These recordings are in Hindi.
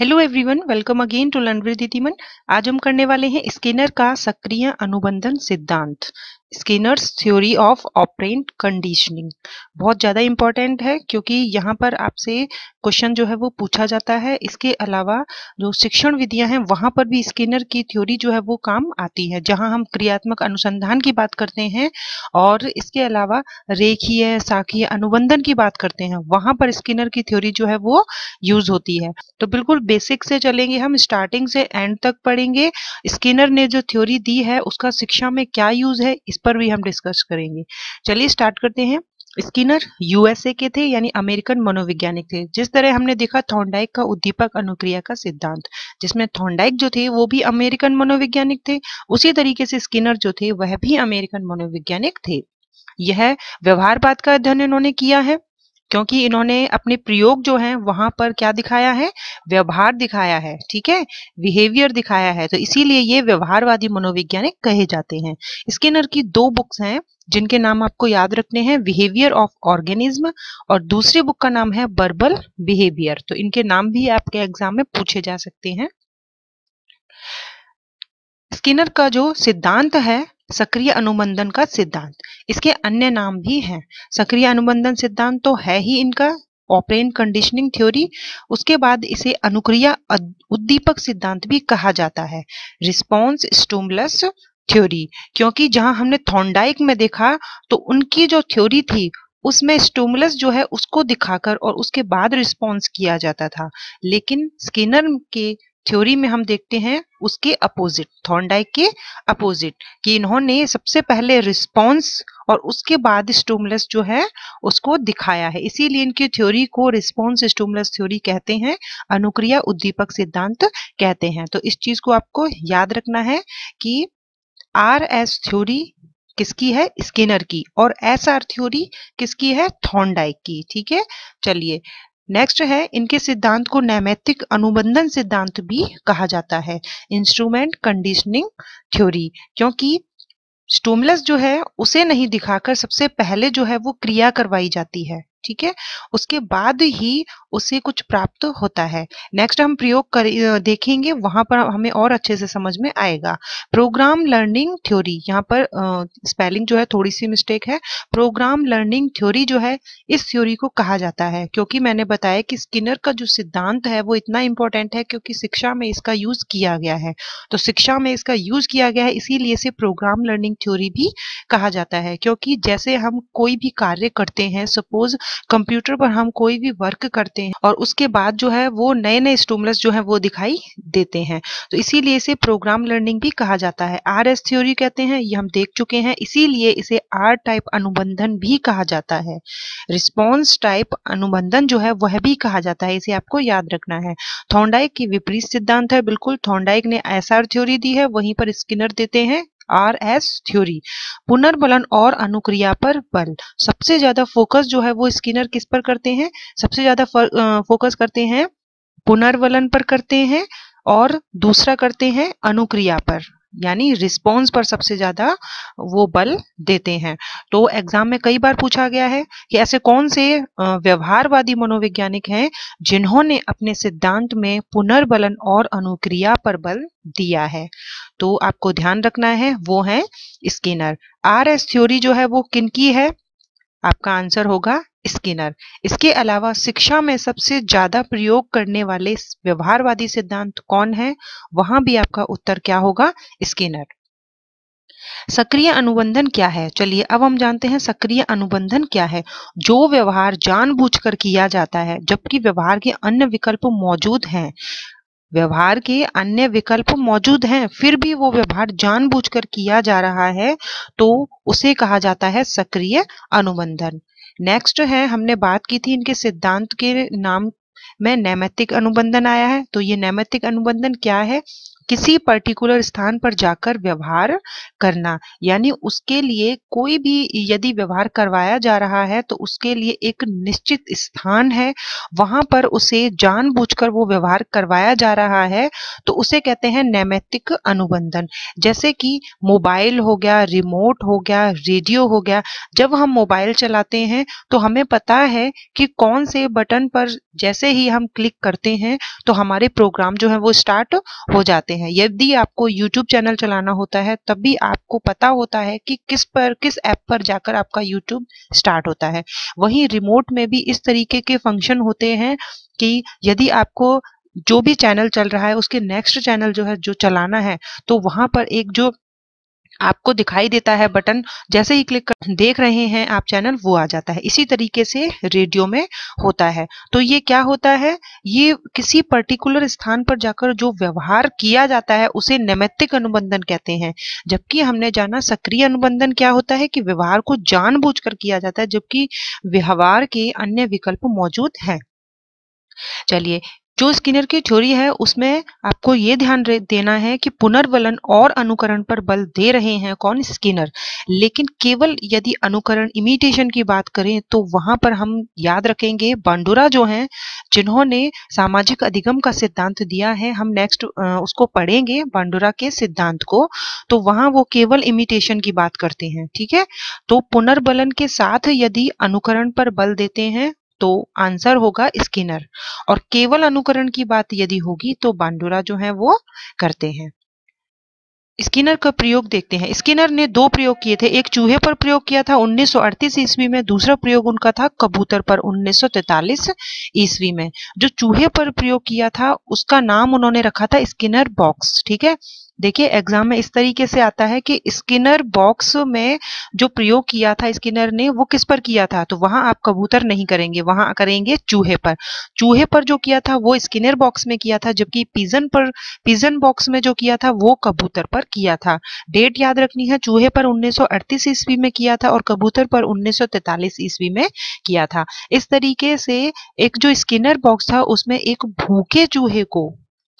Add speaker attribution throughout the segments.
Speaker 1: hello everyone welcome again to learn with आज हम करने वाले हैं स्किनर का सक्रिय अनुबंधन सिद्धांत Skinner's theory of operant conditioning बहुत ज़्यादा इम्पॉर्टेंट है क्योंकि यहाँ पर आपसे क्वेश्चन जो है वो पूछा जाता है इसके अलावा जो शिक्षण विधियाँ हैं वहाँ पर भी स्किनर की थ्योरी जो है वो काम आती है जहाँ हम क्रियात्मक अनुसंधान की बात करते हैं और इसके अलावा रेखीय साखीय अनुबंधन की बात करते हैं वहाँ पर स्किनर की थ्योरी जो है वो यूज होती है तो बिल्कुल बेसिक से चलेंगे हम स्टार्टिंग से एंड तक पढ़ेंगे स्किनर ने जो थ्योरी दी है उसका शिक्षा में क्या यूज है इस पर भी हम डिस्कस करेंगे चलिए स्टार्ट करते हैं स्किनर यूएसए के थे यानी अमेरिकन मनोविज्ञानिक थे जिस तरह हमने देखा थॉन्डाइक का उद्दीपक अनुक्रिया का सिद्धांत जिसमें थॉन्डाइक जो थे वो भी अमेरिकन मनोविज्ञानिक थे उसी तरीके से स्किनर जो थे वह भी अमेरिकन मनोविज्ञानिक थे यह व्यवहारवाद का अध्ययन इन्होंने किया है क्योंकि इन्होंने अपने प्रयोग जो है वहां पर क्या दिखाया है व्यवहार दिखाया है ठीक है बिहेवियर दिखाया है तो इसीलिए ये व्यवहारवादी मनोविज्ञानिक कहे जाते हैं स्किनर की दो बुक्स हैं जिनके नाम आपको याद रखने हैं बिहेवियर ऑफ ऑर्गेनिज्म और दूसरी बुक का नाम है बर्बल बिहेवियर तो इनके नाम भी आपके एग्जाम में पूछे जा सकते हैं स्किनर का जो सिद्धांत है सक्रिय अनुबंधन का सिद्धांत इसके अन्य नाम भी हैं सक्रिय अनुबंधन सिद्धांत तो है ही इनका ऑपरेन कंडीशनिंग थ्योरी उसके बाद इसे अनुक्रिया उद्दीपक सिद्धांत भी कहा जाता है रिस्पॉन्स स्टूमलस थ्योरी क्योंकि जहां हमने थॉन्डाइक में देखा तो उनकी जो थ्योरी थी उसमें स्टूमुलस जो है उसको दिखाकर और उसके बाद रिस्पॉन्स किया जाता था लेकिन स्किनर के थ्योरी में हम देखते हैं उसके अपोजिट थॉर्नडाइक के अपोजिट कि इन्होंने सबसे पहले रिस्पॉन्स और उसके बाद स्टूमलेस जो है उसको दिखाया है इसीलिए इनकी थ्योरी को रिस्पॉन्स स्टूमलेस थ्योरी कहते हैं अनुक्रिया उद्दीपक सिद्धांत कहते हैं तो इस चीज को आपको याद रखना है कि आर एस थ्योरी किसकी है स्किनर की और एस आर थ्योरी किसकी है थॉर्नडाइक की ठीक है चलिए नेक्स्ट है इनके सिद्धांत को नैमित्तिक अनुबंधन सिद्धांत भी कहा जाता है इंस्ट्रूमेंट कंडीशनिंग थ्योरी क्योंकि स्टोमलस जो है उसे नहीं दिखाकर सबसे पहले जो है वो क्रिया करवाई जाती है ठीक है उसके बाद ही उसे कुछ प्राप्त होता है नेक्स्ट हम प्रयोग कर देखेंगे वहां पर हमें और अच्छे से समझ में आएगा प्रोग्राम लर्निंग थ्योरी यहाँ पर स्पेलिंग जो है थोड़ी सी मिस्टेक है प्रोग्राम लर्निंग थ्योरी जो है इस थ्योरी को कहा जाता है क्योंकि मैंने बताया कि स्किनर का जो सिद्धांत है वो इतना इंपॉर्टेंट है क्योंकि शिक्षा में इसका यूज किया गया है तो शिक्षा में इसका यूज किया गया है इसीलिए इसे प्रोग्राम लर्निंग थ्योरी भी कहा जाता है क्योंकि जैसे हम कोई भी कार्य करते हैं सपोज कंप्यूटर पर हम कोई भी वर्क करते हैं और उसके बाद जो है वो नए नए स्टूमलस जो है वो दिखाई देते हैं तो इसीलिए इसे प्रोग्राम लर्निंग भी कहा जाता है आर एस थ्योरी कहते हैं ये हम देख चुके हैं इसीलिए इसे आर टाइप अनुबंधन भी कहा जाता है रिस्पॉन्स टाइप अनुबंधन जो है वह भी कहा जाता है इसे आपको याद रखना है थॉन्डाइक की विपरीत सिद्धांत है बिल्कुल थोंडाइक ने एस आर थ्योरी दी है वहीं पर स्किनर देते हैं आर एस थ्योरी पुनर्बलन और अनुक्रिया पर बल सबसे ज्यादा फोकस जो है वो स्किनर किस पर करते हैं सबसे ज्यादा फोकस करते हैं पुनर्वलन पर करते हैं और दूसरा करते हैं अनुक्रिया पर यानी रिस्पॉन्स पर सबसे ज़्यादा वो बल देते हैं तो एग्जाम में कई बार पूछा गया है कि ऐसे कौन से व्यवहारवादी मनोवैज्ञानिक हैं जिन्होंने अपने सिद्धांत में पुनर्बलन और अनुक्रिया पर बल दिया है तो आपको ध्यान रखना है वो है स्किनर आर एस थ्योरी जो है वो किनकी है आपका आंसर होगा स्किनर इसके अलावा शिक्षा में सबसे ज्यादा प्रयोग करने वाले व्यवहारवादी सिद्धांत कौन है वहां भी आपका उत्तर क्या होगा स्किनर सक्रिय अनुबंधन क्या है चलिए अब हम जानते हैं सक्रिय अनुबंधन क्या है जो व्यवहार जानबूझकर किया जाता है जबकि व्यवहार के अन्य विकल्प मौजूद हैं व्यवहार के अन्य विकल्प मौजूद हैं फिर भी वो व्यवहार जानबूझकर किया जा रहा है तो उसे कहा जाता है सक्रिय अनुबंधन नेक्स्ट है हमने बात की थी इनके सिद्धांत के नाम में नैमित्तिक अनुबंधन आया है तो ये नैमित्तिक अनुबंधन क्या है किसी पर्टिकुलर स्थान पर जाकर व्यवहार करना यानी उसके लिए कोई भी यदि व्यवहार करवाया जा रहा है तो उसके लिए एक निश्चित स्थान है वहां पर उसे जानबूझकर वो व्यवहार करवाया जा रहा है तो उसे कहते हैं नैमित्तिक अनुबंधन जैसे कि मोबाइल हो गया रिमोट हो गया रेडियो हो गया जब हम मोबाइल चलाते हैं तो हमें पता है कि कौन से बटन पर जैसे ही हम क्लिक करते हैं तो हमारे प्रोग्राम जो है वो स्टार्ट हो जाते हैं हैं यदि आपको यूट्यूब चैनल चलाना होता है तब भी आपको पता होता है कि किस पर किस ऐप पर जाकर आपका यूट्यूब स्टार्ट होता है वहीं रिमोट में भी इस तरीके के फंक्शन होते हैं कि यदि आपको जो भी चैनल चल रहा है उसके नेक्स्ट चैनल जो है जो चलाना है तो वहां पर एक जो आपको दिखाई देता है बटन जैसे ही क्लिक कर देख रहे हैं आप चैनल वो आ जाता है इसी तरीके से रेडियो में होता है तो ये क्या होता है ये किसी पर्टिकुलर स्थान पर जाकर जो व्यवहार किया जाता है उसे नैमित्तिक अनुबंधन कहते हैं जबकि हमने जाना सक्रिय अनुबंधन क्या होता है कि व्यवहार को जानबूझकर किया जाता है जबकि व्यवहार के अन्य विकल्प मौजूद हैं चलिए जो स्किनर की थ्योरी है उसमें आपको ये ध्यान देना है कि पुनर्बलन और अनुकरण पर बल दे रहे हैं कौन स्किनर लेकिन केवल यदि अनुकरण इमिटेशन की बात करें तो वहां पर हम याद रखेंगे बांडुरा जो हैं जिन्होंने सामाजिक अधिगम का सिद्धांत दिया है हम नेक्स्ट उसको पढ़ेंगे बांडुरा के सिद्धांत को तो वहां वो केवल इमिटेशन की बात करते हैं ठीक है तो पुनर्बलन के साथ यदि अनुकरण पर बल देते हैं तो आंसर होगा स्किनर और केवल अनुकरण की बात यदि होगी तो बांडुरा जो है वो करते हैं स्किनर का प्रयोग देखते हैं स्किनर ने दो प्रयोग किए थे एक चूहे पर प्रयोग किया था 1938 ईस्वी में दूसरा प्रयोग उनका था कबूतर पर 1943 ईस्वी में जो चूहे पर प्रयोग किया था उसका नाम उन्होंने रखा था स्किनर बॉक्स ठीक है देखिए एग्जाम में इस तरीके से आता है कि स्किनर बॉक्स में जो प्रयोग किया था स्किनर ने वो किस पर किया था तो वहां आप कबूतर नहीं करेंगे वहां करेंगे चूहे पर चूहे पर जो किया था वो स्किनर बॉक्स में किया था जबकि पिजन पर पिजन बॉक्स में जो किया था वो कबूतर पर किया था डेट याद रखनी है चूहे पर उन्नीस ईस्वी में किया था और कबूतर पर उन्नीस ईस्वी में किया था इस तरीके से एक जो स्किनर बॉक्स था उसमें एक भूखे चूहे को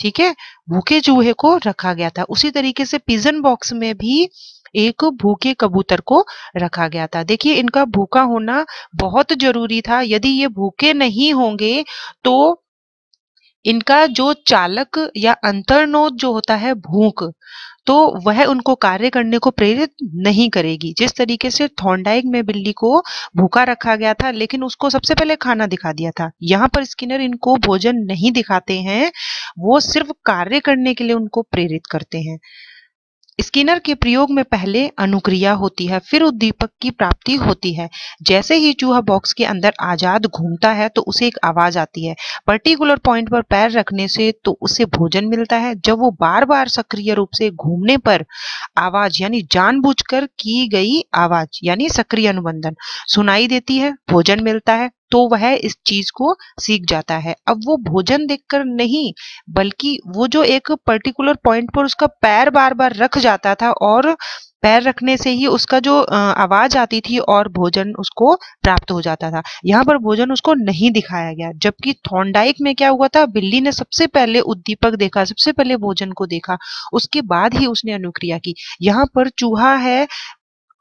Speaker 1: ठीक है भूखे चूहे को रखा गया था उसी तरीके से पिजन बॉक्स में भी एक भूखे कबूतर को रखा गया था देखिए इनका भूखा होना बहुत जरूरी था यदि ये भूखे नहीं होंगे तो इनका जो चालक या अंतर्नोद जो होता है भूख तो वह उनको कार्य करने को प्रेरित नहीं करेगी जिस तरीके से थॉन्डाइक में बिल्ली को भूखा रखा गया था लेकिन उसको सबसे पहले खाना दिखा दिया था यहाँ पर स्किनर इनको भोजन नहीं दिखाते हैं वो सिर्फ कार्य करने के लिए उनको प्रेरित करते हैं स्किनर के प्रयोग में पहले अनुक्रिया होती है फिर उद्दीपक की प्राप्ति होती है जैसे ही चूहा बॉक्स के अंदर आजाद घूमता है तो उसे एक आवाज आती है पर्टिकुलर पॉइंट पर पैर रखने से तो उसे भोजन मिलता है जब वो बार बार सक्रिय रूप से घूमने पर आवाज यानी जानबूझकर की गई आवाज यानी सक्रिय अनुबंधन सुनाई देती है भोजन मिलता है तो वह इस चीज को सीख जाता है अब वो भोजन देखकर नहीं बल्कि वो जो एक पर्टिकुलर पॉइंट पर उसका पैर बार बार रख जाता था और पैर रखने से ही उसका जो आवाज आती थी और भोजन उसको प्राप्त हो जाता था यहाँ पर भोजन उसको नहीं दिखाया गया जबकि थॉन्डाइक में क्या हुआ था बिल्ली ने सबसे पहले उद्दीपक देखा सबसे पहले भोजन को देखा उसके बाद ही उसने अनुक्रिया की यहाँ पर चूहा है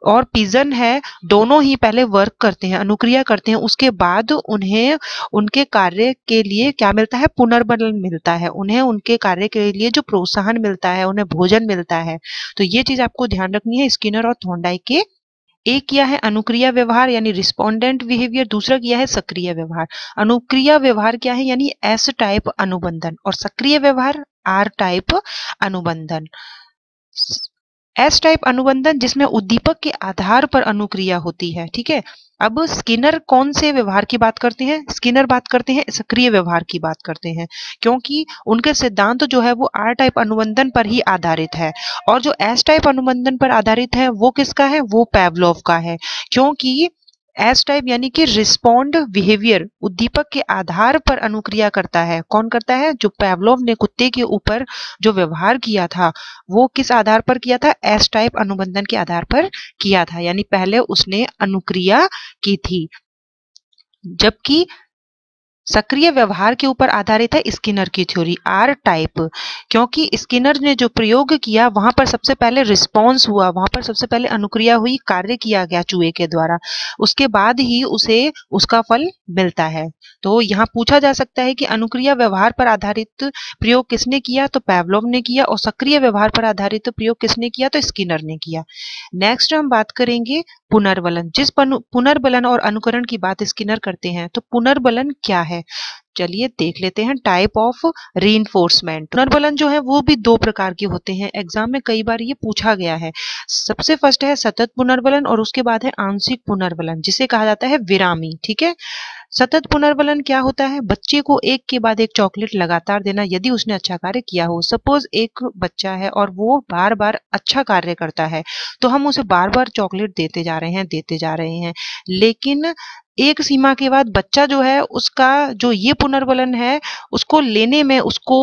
Speaker 1: और पिजन है दोनों ही पहले वर्क करते हैं अनुक्रिया करते हैं उसके बाद उन्हें उनके कार्य के लिए क्या मिलता है पुनर्बल मिलता है उन्हें उनके कार्य के लिए जो प्रोत्साहन मिलता है उन्हें भोजन मिलता है तो ये चीज आपको ध्यान रखनी है स्किनर और थोंडाई के एक किया है अनुक्रिया व्यवहार यानी रिस्पोंडेंट बिहेवियर दूसरा किया है सक्रिय व्यवहार अनुक्रिया व्यवहार क्या है यानी एस टाइप अनुबंधन और सक्रिय व्यवहार आर टाइप अनुबंधन एस टाइप अनुबंधन जिसमें उद्दीपक के आधार पर अनुक्रिया होती है ठीक है अब स्किनर कौन से व्यवहार की बात करते हैं स्किनर बात करते हैं सक्रिय व्यवहार की बात करते हैं क्योंकि उनके सिद्धांत जो है वो आर टाइप अनुबंधन पर ही आधारित है और जो एस टाइप अनुबंधन पर आधारित है वो किसका है वो पैवलोव का है क्योंकि एस टाइप यानी कि रिस्पॉन्ड बिहेवियर उद्दीपक के आधार पर अनुक्रिया करता है कौन करता है जो पैवलोव ने कुत्ते के ऊपर जो व्यवहार किया था वो किस आधार पर किया था एस टाइप अनुबंधन के आधार पर किया था यानी पहले उसने अनुक्रिया की थी जबकि सक्रिय व्यवहार के ऊपर आधारित है स्किनर की थ्योरी आर टाइप क्योंकि स्किनर ने जो प्रयोग किया वहां पर सबसे पहले रिस्पॉन्स हुआ वहां पर सबसे पहले अनुक्रिया हुई कार्य किया गया चूहे के द्वारा उसके बाद ही उसे उसका फल मिलता है तो यहाँ पूछा जा सकता है कि अनुक्रिया व्यवहार पर आधारित प्रयोग किसने किया तो पैवलोव ने किया और सक्रिय व्यवहार पर आधारित प्रयोग किसने किया तो स्किनर ने किया नेक्स्ट हम बात करेंगे पुनर्बलन जिस पुनर्बलन और अनुकरण की बात स्किनर करते हैं तो पुनर्बलन क्या है है चलिए देख लेते हैं टाइप ऑफ री पुनर्बलन जो है वो भी दो प्रकार के होते हैं एग्जाम में कई बार ये पूछा गया है सबसे फर्स्ट है सतत पुनर्बलन और उसके बाद है आंशिक पुनर्बलन जिसे कहा जाता है विरामी ठीक है सतत पुनर्बलन क्या होता है बच्चे को एक के बाद एक चॉकलेट लगातार देना यदि उसने अच्छा कार्य किया हो सपोज एक बच्चा है और वो बार बार अच्छा कार्य करता है तो हम उसे बार बार चॉकलेट देते जा रहे हैं देते जा रहे हैं लेकिन एक सीमा के बाद बच्चा जो है उसका जो ये पुनर्वलन है उसको लेने में उसको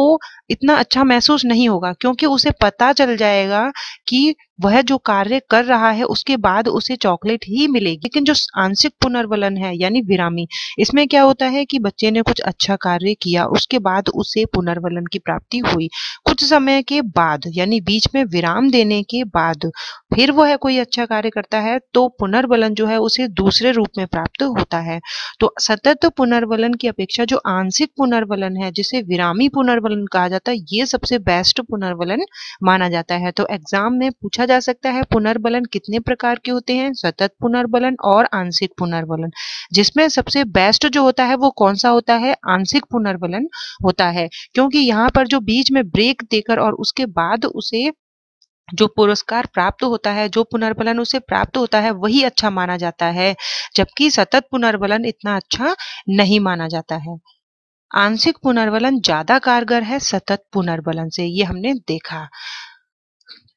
Speaker 1: इतना अच्छा महसूस नहीं होगा क्योंकि उसे पता चल जाएगा कि वह जो कार्य कर रहा है उसके बाद उसे चॉकलेट ही मिलेगी लेकिन जो आंशिक पुनर्वलन है यानी विरामी इसमें क्या होता है कि बच्चे ने कुछ अच्छा कार्य किया उसके बाद उसे पुनर्वलन की प्राप्ति हुई कुछ समय के बाद यानी बीच में विराम देने के बाद फिर वह कोई अच्छा कार्य करता है तो पुनर्वलन जो है उसे दूसरे रूप में प्राप्त होता है तो सतत पुनर्वलन की अपेक्षा जो आंशिक पुनर्वलन है जिसे विरामी पुनर्वलन कहा जाता जाता है ये सबसे बेस्ट पुनर्वलन माना जाता है तो एग्जाम में पूछा जा सकता है पुनर्बलन कितने प्रकार के होते हैं सतत पुनर्बलन और आंशिक पुनर्बलन जिसमें सबसे बेस्ट जो होता है वो कौन सा होता है आंशिक पुनर्बलन होता है क्योंकि यहाँ पर जो बीच में ब्रेक देकर और उसके बाद उसे जो पुरस्कार प्राप्त होता है जो पुनर्बलन उसे प्राप्त होता है वही अच्छा माना जाता है जबकि सतत पुनर्बलन इतना अच्छा नहीं माना जाता है आंशिक पुनर्वलन ज्यादा कारगर है सतत पुनर्वलन से ये हमने देखा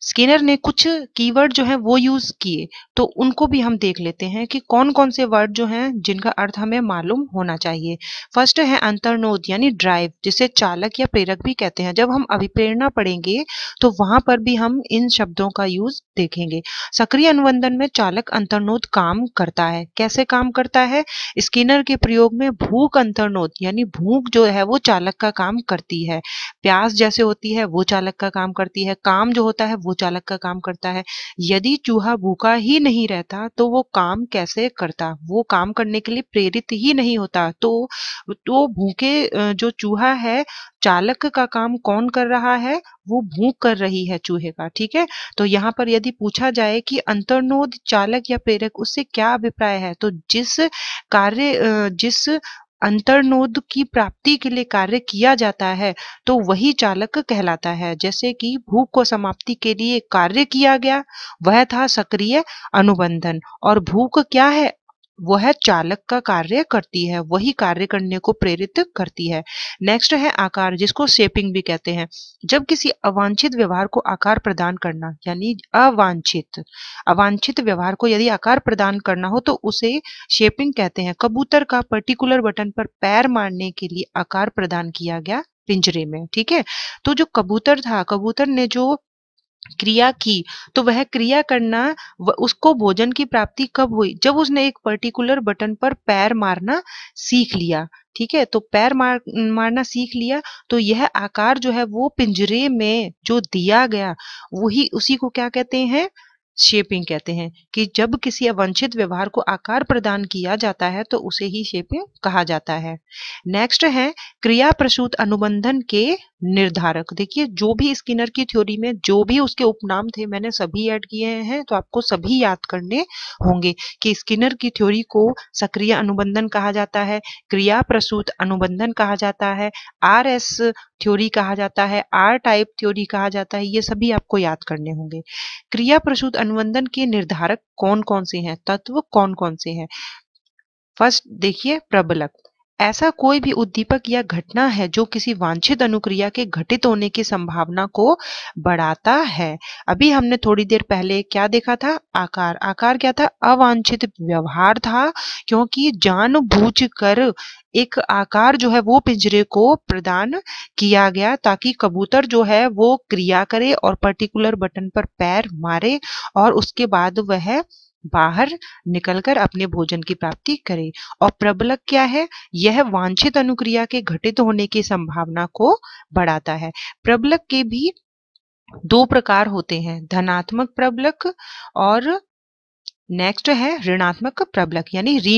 Speaker 1: स्किनर ने कुछ कीवर्ड जो है वो यूज किए तो उनको भी हम देख लेते हैं कि कौन कौन से वर्ड जो हैं जिनका अर्थ हमें मालूम होना चाहिए फर्स्ट है अंतर्नोद यानी ड्राइव जिसे चालक या प्रेरक भी कहते हैं जब हम अभिप्रेरणा पढ़ेंगे तो वहां पर भी हम इन शब्दों का यूज देखेंगे सक्रिय अनुबंधन में चालक अंतर्नोद काम करता है कैसे काम करता है स्किनर के प्रयोग में भूख अंतर्नोद यानी भूख जो है वो चालक का काम करती है प्यास जैसे होती है वो चालक का काम करती है काम जो होता है वो चालक का काम करता है यदि चूहा भूखा ही नहीं रहता तो वो काम कैसे करता वो काम करने के लिए प्रेरित ही नहीं होता तो वो तो भूखे जो चूहा है चालक का काम कौन कर रहा है वो भूख कर रही है चूहे का ठीक है तो यहाँ पर यदि पूछा जाए कि अंतर्नोद चालक या प्रेरक उससे क्या अभिप्राय है तो जिस कार्य जिस अंतर्नोद की प्राप्ति के लिए कार्य किया जाता है तो वही चालक कहलाता है जैसे कि भूख को समाप्ति के लिए कार्य किया गया वह था सक्रिय अनुबंधन और भूख क्या है वह चालक का कार्य करती है वही कार्य करने को प्रेरित करती है नेक्स्ट है आकार जिसको शेपिंग भी कहते हैं जब किसी अवांछित व्यवहार को आकार प्रदान करना यानी अवांछित अवांछित व्यवहार को यदि आकार प्रदान करना हो तो उसे शेपिंग कहते हैं कबूतर का पर्टिकुलर बटन पर पैर मारने के लिए आकार प्रदान किया गया पिंजरे में ठीक है तो जो कबूतर था कबूतर ने जो क्रिया की तो वह क्रिया करना उसको भोजन की प्राप्ति कब हुई जब उसने एक पर्टिकुलर बटन पर पैर मारना सीख लिया ठीक है तो पैर मार मारना सीख लिया तो यह आकार जो है वो पिंजरे में जो दिया गया वही उसी को क्या कहते हैं शेपिंग कहते हैं कि जब किसी अवंछित व्यवहार को आकार प्रदान किया जाता है तो उसे ही शेपिंग कहा जाता है नेक्स्ट है क्रिया प्रसूत अनुबंधन के निर्धारक देखिए जो भी स्किनर की थ्योरी में जो भी उसके उपनाम थे मैंने सभी ऐड किए हैं तो आपको सभी याद करने होंगे कि स्किनर की थ्योरी को सक्रिय अनुबंधन कहा जाता है क्रिया प्रसूत अनुबंधन कहा जाता है आर एस थ्योरी कहा जाता है आर टाइप थ्योरी कहा जाता है ये सभी आपको याद करने होंगे क्रिया प्रसूत अनुबंधन के निर्धारक कौन कौन से हैं तत्व कौन कौन से हैं फर्स्ट देखिए प्रबलक ऐसा कोई भी उद्दीपक या घटना है जो किसी वांछित अनुक्रिया के घटित होने की संभावना को बढ़ाता है अभी हमने थोड़ी देर पहले क्या देखा था आकार आकार क्या था अवांछित व्यवहार था क्योंकि बूझ कर एक आकार जो है वो पिंजरे को प्रदान किया गया ताकि कबूतर जो है वो क्रिया करे और पर्टिकुलर बटन पर पैर मारे और उसके बाद वह बाहर निकलकर अपने भोजन की प्राप्ति करे और प्रबलक क्या है यह वांछित अनुक्रिया के घटित होने की संभावना को बढ़ाता है प्रबलक के भी दो प्रकार होते हैं धनात्मक प्रबलक और नेक्स्ट है ऋणात्मक प्रबलक यानी री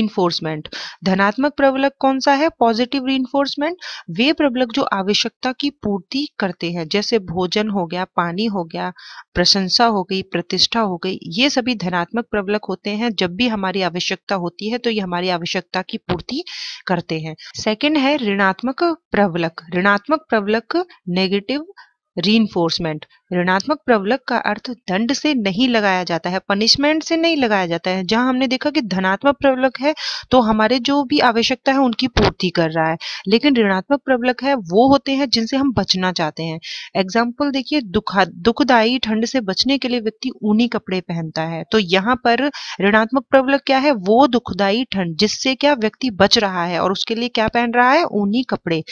Speaker 1: धनात्मक प्रबलक कौन सा है पॉजिटिव री वे प्रबलक जो आवश्यकता की पूर्ति करते हैं जैसे भोजन हो गया पानी हो गया प्रशंसा हो गई प्रतिष्ठा हो गई ये सभी धनात्मक प्रबलक होते हैं जब भी हमारी आवश्यकता होती है तो ये हमारी आवश्यकता की पूर्ति करते हैं सेकेंड है ऋणात्मक प्रबलक ऋणात्मक प्रबलक नेगेटिव री ऋणात्मक प्रबलक का अर्थ दंड से नहीं लगाया जाता है पनिशमेंट से नहीं लगाया जाता है जहां हमने देखा कि धनात्मक प्रबलक है तो हमारे जो भी आवश्यकता है उनकी पूर्ति कर रहा है लेकिन ऋणात्मक प्रबलक है वो होते हैं जिनसे हम बचना चाहते हैं एग्जाम्पल देखिए दुखा दुखदायी ठंड से बचने के लिए व्यक्ति ऊनी कपड़े पहनता है तो यहाँ पर ऋणात्मक प्रबलक क्या है वो दुखदायी ठंड जिससे क्या व्यक्ति बच रहा है और उसके लिए क्या पहन रहा है ऊनी कपड़े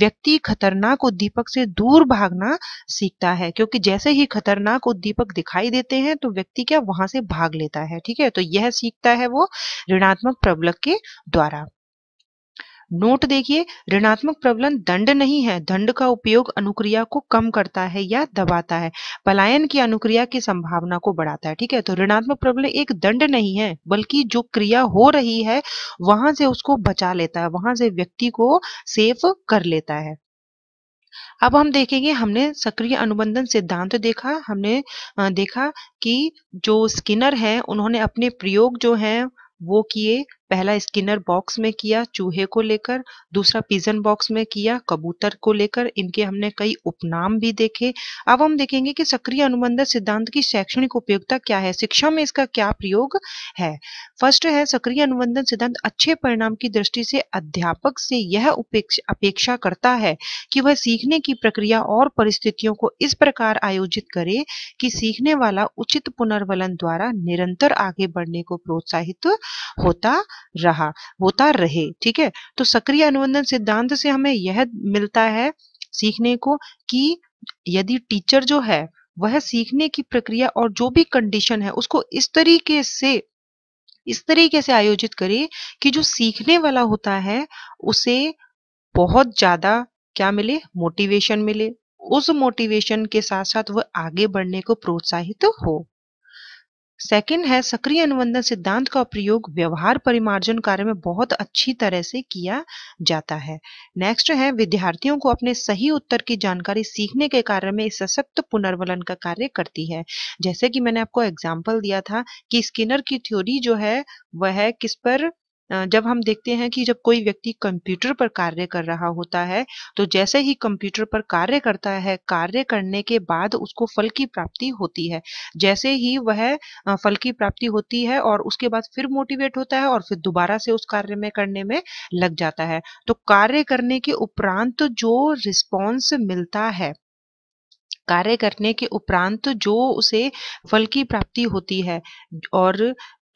Speaker 1: व्यक्ति खतरनाक उद्दीपक से दूर भागना सीखता है क्योंकि जैसे ही खतरनाक उद्दीपक दिखाई देते हैं तो व्यक्ति क्या वहां से भाग लेता है ठीक है तो यह सीखता है वो ऋणात्मक प्रबलक के द्वारा नोट देखिए ऋणात्मक प्रबलन दंड नहीं है दंड का उपयोग अनुक्रिया को कम करता है या दबाता है पलायन की अनुक्रिया की संभावना को बढ़ाता है ठीक है तो ऋणात्मक प्रबलन एक दंड नहीं है बल्कि जो क्रिया हो रही है वहां से उसको बचा लेता है वहां से व्यक्ति को सेफ कर लेता है अब हम देखेंगे हमने सक्रिय अनुबंधन सिद्धांत देखा हमने देखा कि जो स्किनर हैं उन्होंने अपने प्रयोग जो हैं वो किए पहला स्किनर बॉक्स में किया चूहे को लेकर दूसरा पिजन बॉक्स में किया कबूतर को लेकर इनके हमने कई उपनाम भी देखे अब हम देखेंगे कि सक्रिय अनुबंध सिद्धांत की शैक्षणिक उपयोगिता क्या है शिक्षा में इसका क्या प्रयोग है फर्स्ट है सक्रिय अनुबंधन सिद्धांत अच्छे परिणाम की दृष्टि से अध्यापक से यह अपेक्षा करता है कि वह सीखने की प्रक्रिया और परिस्थितियों को इस प्रकार आयोजित करे कि सीखने वाला उचित पुनर्वलन द्वारा निरंतर आगे बढ़ने को प्रोत्साहित होता रहा होता रहे ठीक है तो सक्रिय अनुबंधन सिद्धांत से हमें यह मिलता है सीखने को कि यदि टीचर जो है वह सीखने की प्रक्रिया और जो भी कंडीशन है उसको इस तरीके से इस तरीके से आयोजित करे कि जो सीखने वाला होता है उसे बहुत ज्यादा क्या मिले मोटिवेशन मिले उस मोटिवेशन के साथ साथ वह आगे बढ़ने को प्रोत्साहित तो हो सेकंड है सक्रिय अनुबंधन सिद्धांत का प्रयोग व्यवहार परिमार्जन कार्य में बहुत अच्छी तरह से किया जाता है नेक्स्ट है विद्यार्थियों को अपने सही उत्तर की जानकारी सीखने के कार्य में सशक्त पुनर्वलन का कार्य करती है जैसे कि मैंने आपको एग्जाम्पल दिया था कि स्किनर की थ्योरी जो है वह किस पर जब हम देखते हैं कि जब कोई व्यक्ति कंप्यूटर पर कार्य कर रहा होता है तो जैसे ही कंप्यूटर पर कार्य करता है कार्य करने के बाद उसको फल की प्राप्ति होती है जैसे ही वह फल की प्राप्ति होती है और उसके बाद फिर मोटिवेट होता है और फिर दोबारा से उस कार्य में करने में लग जाता है तो कार्य करने के उपरांत जो रिस्पॉन्स मिलता है कार्य करने के उपरांत जो उसे फल की प्राप्ति होती है और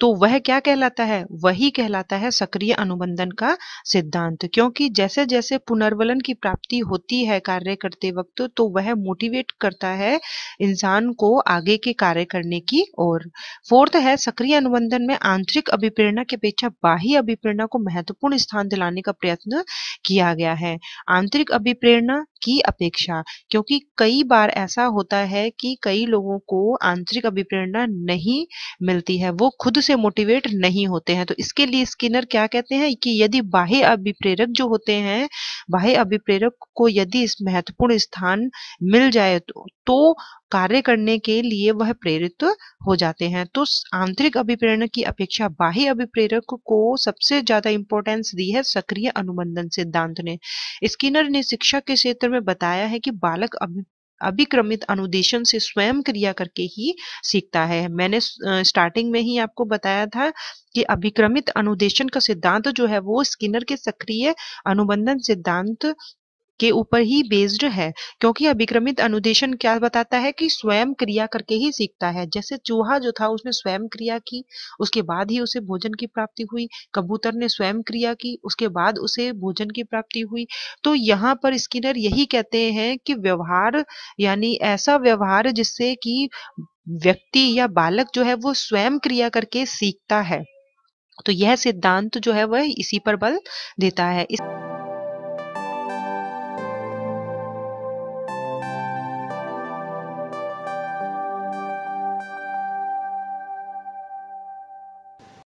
Speaker 1: तो वह क्या कहलाता है वही कहलाता है सक्रिय अनुबंधन का सिद्धांत क्योंकि जैसे जैसे पुनर्वलन की प्राप्ति होती है कार्य करते वक्त तो वह मोटिवेट करता है इंसान को आगे के कार्य करने की ओर फोर्थ है सक्रिय अनुबंधन में आंतरिक अभिप्रेरणा के अपेक्षा बाह्य अभिप्रेरणा को महत्वपूर्ण स्थान दिलाने का प्रयत्न किया गया है आंतरिक अभिप्रेरणा की अपेक्षा क्योंकि कई बार ऐसा होता है कि कई लोगों को आंतरिक अभिप्रेरणा नहीं मिलती है वो खुद से मोटिवेट नहीं होते हैं तो इसके लिए स्किनर क्या कहते हैं कि यदि बाह्य अभिप्रेरक जो होते हैं बाह्य अभिप्रेरक को यदि इस महत्वपूर्ण स्थान मिल जाए तो, तो कार्य करने के लिए वह प्रेरित हो जाते हैं तो आंतरिक अभिप्रेरण की अपेक्षा बाह्य अभिप्रेरक को सबसे ज्यादा इंपॉर्टेंस दी है सक्रिय अनुबंधन सिद्धांत ने स्किनर ने शिक्षा के क्षेत्र में बताया है कि बालक अभि अभिक्रमित अनुदेशन से स्वयं क्रिया करके ही सीखता है मैंने स्टार्टिंग में ही आपको बताया था कि अभिक्रमित अनुदेशन का सिद्धांत जो है वो स्किनर के सक्रिय अनुबंधन सिद्धांत के ऊपर ही बेस्ड है क्योंकि अभिक्रमित अनुदेशन क्या बताता है कि स्वयं क्रिया करके ही सीखता है जैसे चूहा जो था उसने स्वयं क्रिया की उसके बाद ही उसे भोजन की प्राप्ति हुई कबूतर ने स्वयं क्रिया की उसके बाद उसे भोजन की प्राप्ति हुई तो यहाँ पर स्किनर यही कहते हैं कि व्यवहार यानी ऐसा व्यवहार जिससे कि व्यक्ति या बालक जो है वो स्वयं क्रिया करके सीखता है तो यह सिद्धांत जो है वह इसी पर बल देता है इस